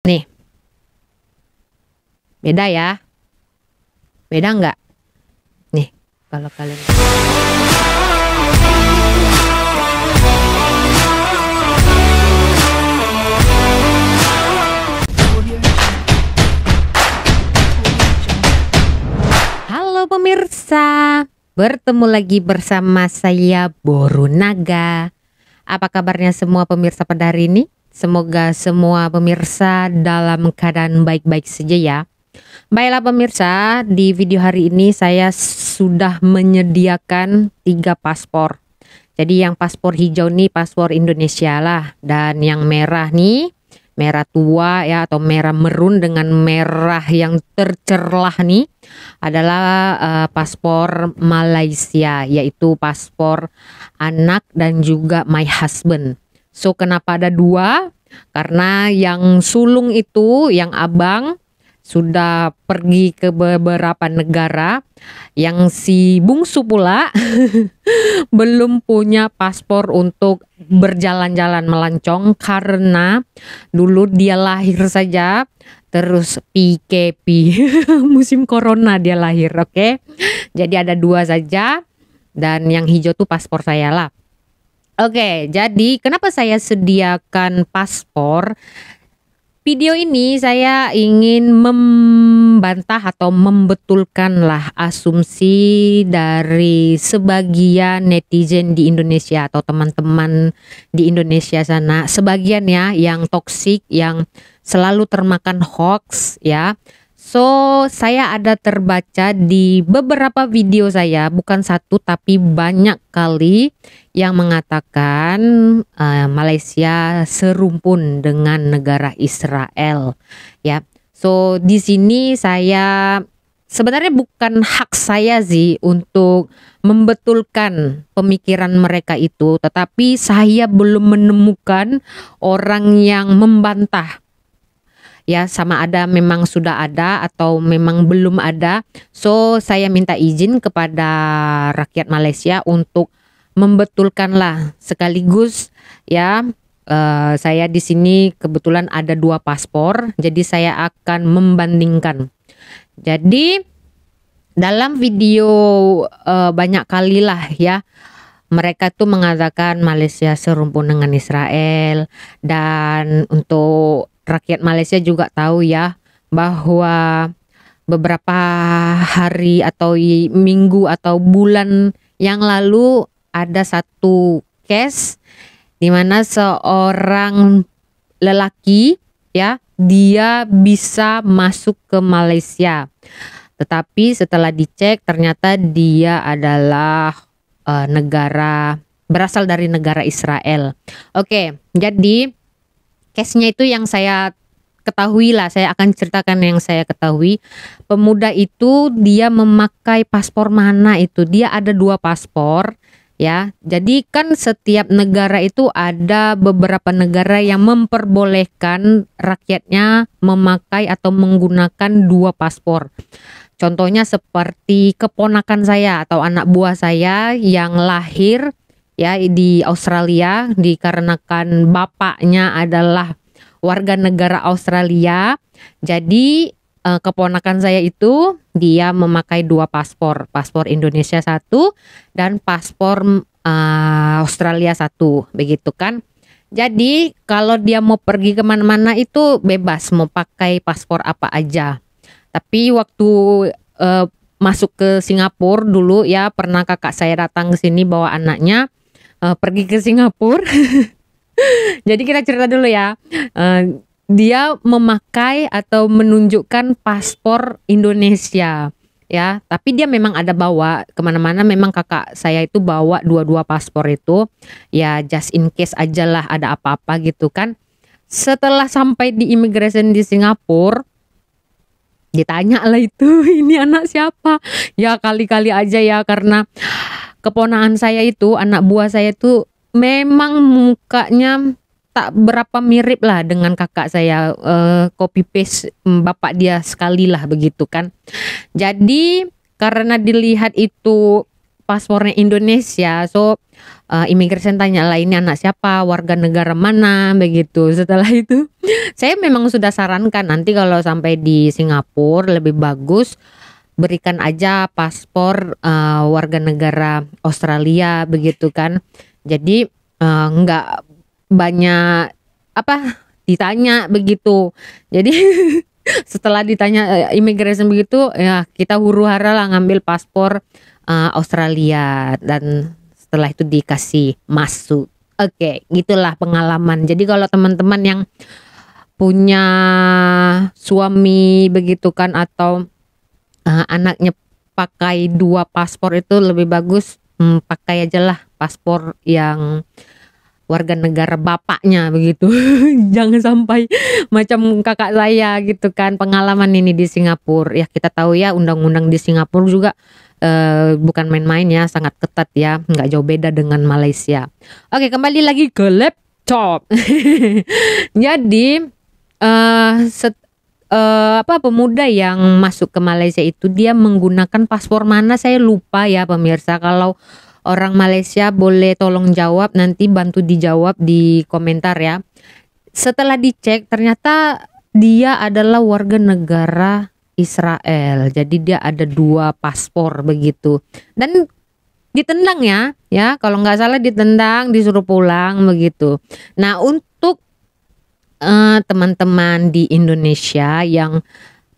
Nih. Beda ya. Beda nggak? Nih, kalau kalian... Halo pemirsa, bertemu lagi bersama saya Borunaga. Apa kabarnya semua pemirsa pada hari ini? Semoga semua pemirsa dalam keadaan baik-baik saja ya. Baiklah pemirsa, di video hari ini saya sudah menyediakan tiga paspor. Jadi yang paspor hijau nih paspor Indonesia lah dan yang merah nih merah tua ya atau merah merun dengan merah yang tercerlah nih adalah uh, paspor Malaysia yaitu paspor anak dan juga my husband. So kenapa ada dua? Karena yang sulung itu, yang abang sudah pergi ke beberapa negara, yang si bungsu pula belum punya paspor untuk berjalan-jalan melancong karena dulu dia lahir saja terus PKP musim corona dia lahir, oke? Okay? Jadi ada dua saja dan yang hijau tuh paspor saya lah. Oke, jadi kenapa saya sediakan paspor? Video ini saya ingin membantah atau membetulkanlah asumsi dari sebagian netizen di Indonesia atau teman-teman di Indonesia sana, sebagian ya yang toksik, yang selalu termakan hoax ya So, saya ada terbaca di beberapa video saya, bukan satu tapi banyak kali yang mengatakan uh, Malaysia serumpun dengan negara Israel, ya. So, di sini saya sebenarnya bukan hak saya sih untuk membetulkan pemikiran mereka itu, tetapi saya belum menemukan orang yang membantah ya sama ada memang sudah ada atau memang belum ada. So saya minta izin kepada rakyat Malaysia untuk membetulkanlah sekaligus ya Uh, saya di sini kebetulan ada dua paspor, jadi saya akan membandingkan. Jadi dalam video uh, banyak kali lah ya mereka tuh mengatakan Malaysia serumpun dengan Israel dan untuk rakyat Malaysia juga tahu ya bahwa beberapa hari atau minggu atau bulan yang lalu ada satu case di mana seorang lelaki ya dia bisa masuk ke Malaysia. Tetapi setelah dicek ternyata dia adalah uh, negara berasal dari negara Israel. Oke, jadi case-nya itu yang saya ketahui lah saya akan ceritakan yang saya ketahui pemuda itu dia memakai paspor mana itu dia ada dua paspor ya jadi kan setiap negara itu ada beberapa negara yang memperbolehkan rakyatnya memakai atau menggunakan dua paspor contohnya seperti keponakan saya atau anak buah saya yang lahir ya di Australia dikarenakan bapaknya adalah warga negara Australia. Jadi eh, keponakan saya itu dia memakai dua paspor, paspor Indonesia satu dan paspor eh, Australia satu, begitu kan? Jadi kalau dia mau pergi kemana-mana itu bebas mau pakai paspor apa aja. Tapi waktu eh, masuk ke Singapura dulu ya pernah kakak saya datang ke sini bawa anaknya uh, pergi ke Singapura. Jadi kita cerita dulu ya. Uh, dia memakai atau menunjukkan paspor Indonesia ya tapi dia memang ada bawa kemana-mana memang kakak saya itu bawa dua-dua paspor itu ya just in case aja lah ada apa-apa gitu kan setelah sampai di immigration di Singapura ditanya lah itu ini anak siapa ya kali-kali aja ya karena keponaan saya itu, anak buah saya itu memang mukanya tak berapa mirip lah dengan kakak saya uh, copy paste bapak dia sekali lah begitu kan. Jadi karena dilihat itu paspornya Indonesia. So uh, immigration tanya lah ini anak siapa, warga negara mana begitu. Setelah itu saya memang sudah sarankan nanti kalau sampai di Singapura lebih bagus berikan aja paspor uh, warga negara Australia begitu kan. Jadi uh, nggak banyak apa ditanya begitu. Jadi setelah ditanya uh, immigration begitu ya kita huru hara lah ngambil paspor uh, Australia dan setelah itu dikasih masuk. Oke, okay, gitulah pengalaman. Jadi kalau teman-teman yang punya suami begitu kan atau uh, anaknya pakai dua paspor itu lebih bagus hmm, pakai aja lah paspor yang warga negara bapaknya begitu jangan sampai macam kakak saya gitu kan pengalaman ini di Singapura ya kita tahu ya undang-undang di Singapura juga eh, bukan main-main ya sangat ketat ya nggak jauh beda dengan Malaysia oke kembali lagi ke laptop jadi eh, set, uh, apa pemuda yang masuk ke Malaysia itu dia menggunakan paspor mana saya lupa ya pemirsa kalau orang Malaysia boleh tolong jawab nanti bantu dijawab di komentar ya setelah dicek ternyata dia adalah warga negara Israel jadi dia ada dua paspor begitu dan ditendang ya ya kalau nggak salah ditendang disuruh pulang begitu nah untuk Eh, teman-teman uh, di Indonesia yang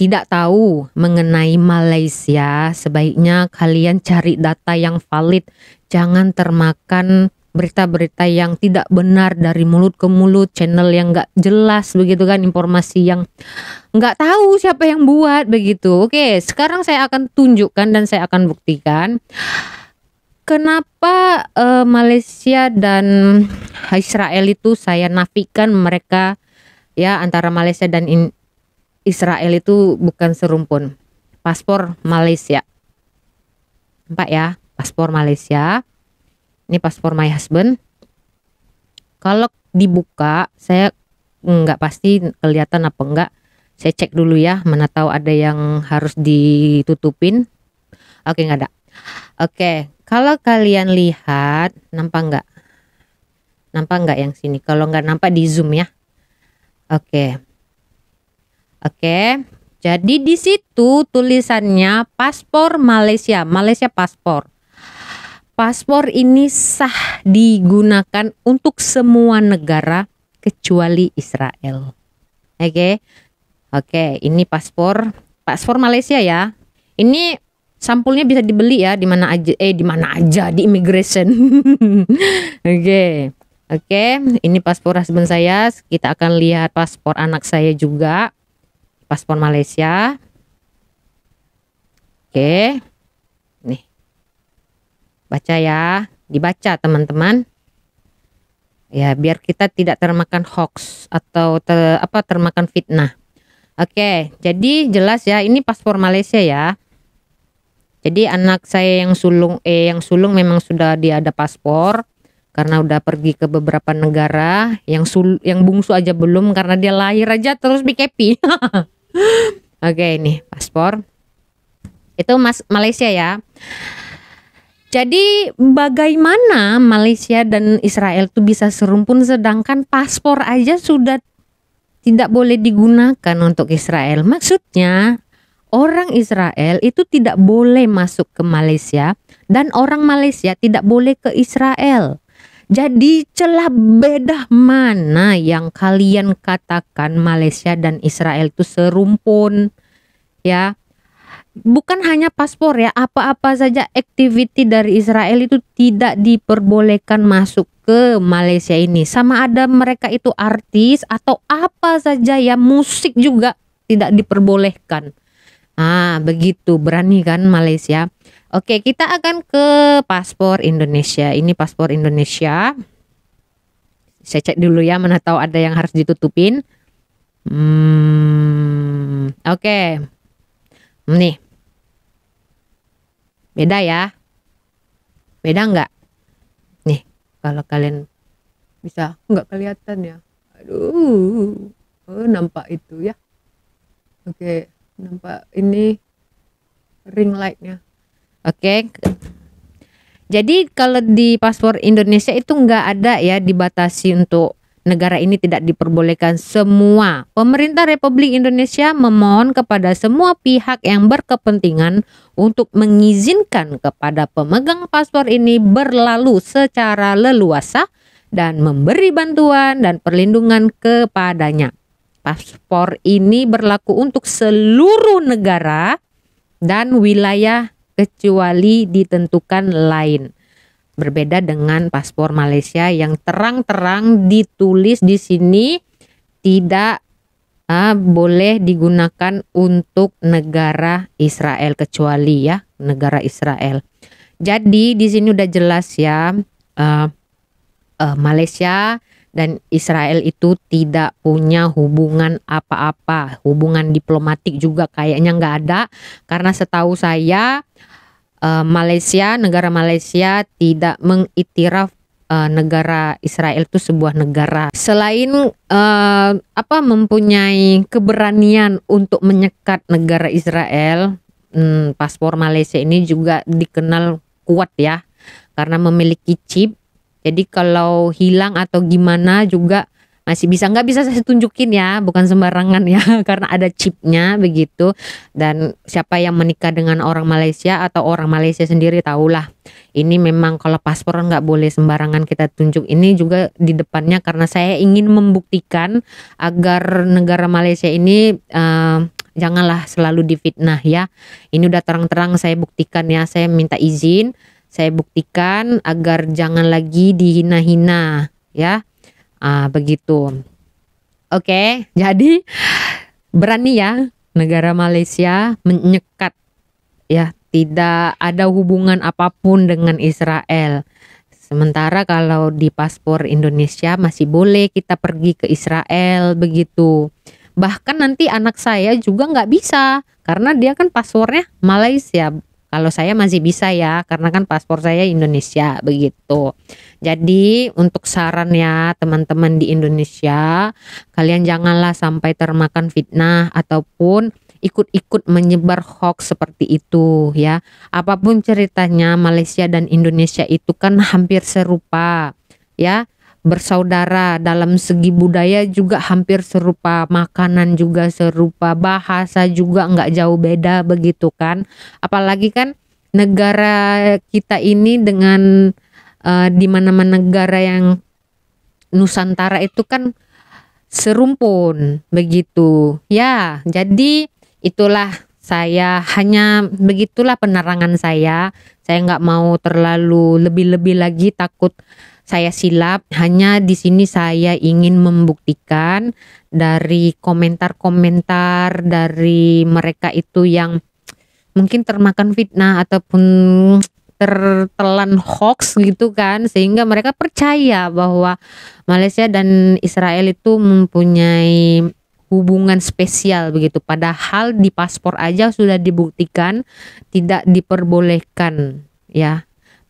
tidak tahu mengenai Malaysia, sebaiknya kalian cari data yang valid. Jangan termakan berita-berita yang tidak benar dari mulut ke mulut, channel yang gak jelas begitu kan, informasi yang nggak tahu siapa yang buat begitu. Oke, sekarang saya akan tunjukkan dan saya akan buktikan kenapa uh, Malaysia dan Israel itu saya nafikan mereka ya antara Malaysia dan in Israel itu bukan serumpun. Paspor Malaysia. Empat ya, paspor Malaysia. Ini paspor my husband. Kalau dibuka, saya nggak pasti kelihatan apa enggak. Saya cek dulu ya, mana tahu ada yang harus ditutupin. Oke, nggak ada. Oke, kalau kalian lihat, nampak nggak? Nampak nggak yang sini? Kalau nggak nampak di zoom ya. Oke. Oke. Jadi di situ tulisannya paspor Malaysia, Malaysia paspor. Paspor ini sah digunakan untuk semua negara kecuali Israel. Oke. Okay. Oke, okay, ini paspor paspor Malaysia ya. Ini sampulnya bisa dibeli ya di mana aja eh di mana aja di immigration. Oke. Okay. Oke, ini paspor husband saya. Kita akan lihat paspor anak saya juga. Paspor Malaysia. Oke. Nih. Baca ya, dibaca teman-teman. Ya, biar kita tidak termakan hoax atau ter, apa termakan fitnah. Oke, jadi jelas ya, ini paspor Malaysia ya. Jadi anak saya yang sulung eh yang sulung memang sudah dia ada paspor karena udah pergi ke beberapa negara yang sul yang bungsu aja belum karena dia lahir aja terus happy Oke, okay, ini paspor. Itu Mas Malaysia ya. Jadi bagaimana Malaysia dan Israel tuh bisa serumpun sedangkan paspor aja sudah tidak boleh digunakan untuk Israel. Maksudnya orang Israel itu tidak boleh masuk ke Malaysia dan orang Malaysia tidak boleh ke Israel. Jadi celah beda mana yang kalian katakan Malaysia dan Israel itu serumpun ya. Bukan hanya paspor ya, apa-apa saja activity dari Israel itu tidak diperbolehkan masuk ke Malaysia ini. Sama ada mereka itu artis atau apa saja ya, musik juga tidak diperbolehkan. Ah, begitu berani kan Malaysia. Oke, kita akan ke paspor Indonesia. Ini paspor Indonesia. Saya cek dulu ya, mana tahu ada yang harus ditutupin. Hmm, oke. Nih. Beda ya. Beda nggak? Nih, kalau kalian bisa nggak kelihatan ya. Aduh. Oh, nampak itu ya. Oke, nampak ini ring light-nya. Oke. Jadi kalau di paspor Indonesia itu nggak ada ya dibatasi untuk negara ini tidak diperbolehkan semua. Pemerintah Republik Indonesia memohon kepada semua pihak yang berkepentingan untuk mengizinkan kepada pemegang paspor ini berlalu secara leluasa dan memberi bantuan dan perlindungan kepadanya. Paspor ini berlaku untuk seluruh negara dan wilayah kecuali ditentukan lain. Berbeda dengan paspor Malaysia yang terang-terang ditulis di sini tidak uh, boleh digunakan untuk negara Israel kecuali ya negara Israel. Jadi di sini udah jelas ya uh, uh, Malaysia dan Israel itu tidak punya hubungan apa-apa, hubungan diplomatik juga kayaknya nggak ada karena setahu saya eh, Malaysia, negara Malaysia tidak mengiktiraf eh, negara Israel itu sebuah negara. Selain eh, apa mempunyai keberanian untuk menyekat negara Israel, hmm, paspor Malaysia ini juga dikenal kuat ya karena memiliki chip jadi kalau hilang atau gimana juga masih bisa nggak bisa saya tunjukin ya bukan sembarangan ya karena ada chipnya begitu dan siapa yang menikah dengan orang Malaysia atau orang Malaysia sendiri tahulah ini memang kalau paspor nggak boleh sembarangan kita tunjuk ini juga di depannya karena saya ingin membuktikan agar negara Malaysia ini uh, janganlah selalu difitnah ya ini udah terang-terang saya buktikan ya saya minta izin saya buktikan agar jangan lagi dihina-hina ya ah begitu oke jadi berani ya negara Malaysia menyekat ya tidak ada hubungan apapun dengan Israel sementara kalau di paspor Indonesia masih boleh kita pergi ke Israel begitu bahkan nanti anak saya juga nggak bisa karena dia kan paspornya Malaysia kalau saya masih bisa ya, karena kan paspor saya Indonesia begitu. Jadi untuk saran ya teman-teman di Indonesia, kalian janganlah sampai termakan fitnah ataupun ikut-ikut menyebar hoax seperti itu ya. Apapun ceritanya Malaysia dan Indonesia itu kan hampir serupa ya bersaudara dalam segi budaya juga hampir serupa makanan juga serupa bahasa juga nggak jauh beda begitu kan apalagi kan negara kita ini dengan uh, di mana-mana negara yang Nusantara itu kan serumpun begitu ya jadi itulah saya hanya begitulah penerangan saya saya nggak mau terlalu lebih-lebih lagi takut saya silap. Hanya di sini saya ingin membuktikan dari komentar-komentar dari mereka itu yang mungkin termakan fitnah ataupun tertelan hoax gitu kan sehingga mereka percaya bahwa Malaysia dan Israel itu mempunyai hubungan spesial begitu padahal di paspor aja sudah dibuktikan tidak diperbolehkan ya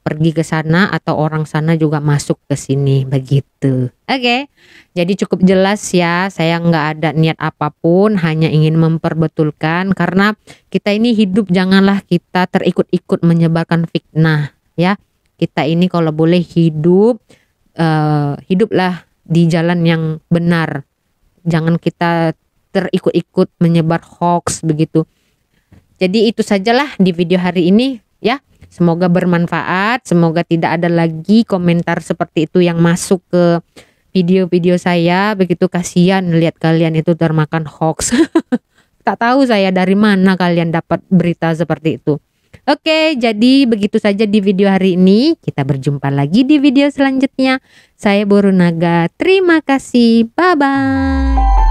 pergi ke sana atau orang sana juga masuk ke sini begitu. Oke, okay. jadi cukup jelas ya. Saya nggak ada niat apapun, hanya ingin memperbetulkan karena kita ini hidup janganlah kita terikut-ikut menyebarkan fitnah ya. Kita ini kalau boleh hidup, uh, hiduplah di jalan yang benar. Jangan kita terikut-ikut menyebar hoax begitu. Jadi itu sajalah di video hari ini ya. Semoga bermanfaat, semoga tidak ada lagi komentar seperti itu yang masuk ke video-video saya. Begitu kasihan lihat kalian itu termakan hoax. tak tahu saya dari mana kalian dapat berita seperti itu. Oke, jadi begitu saja di video hari ini. Kita berjumpa lagi di video selanjutnya. Saya Borunaga. Terima kasih. Bye bye.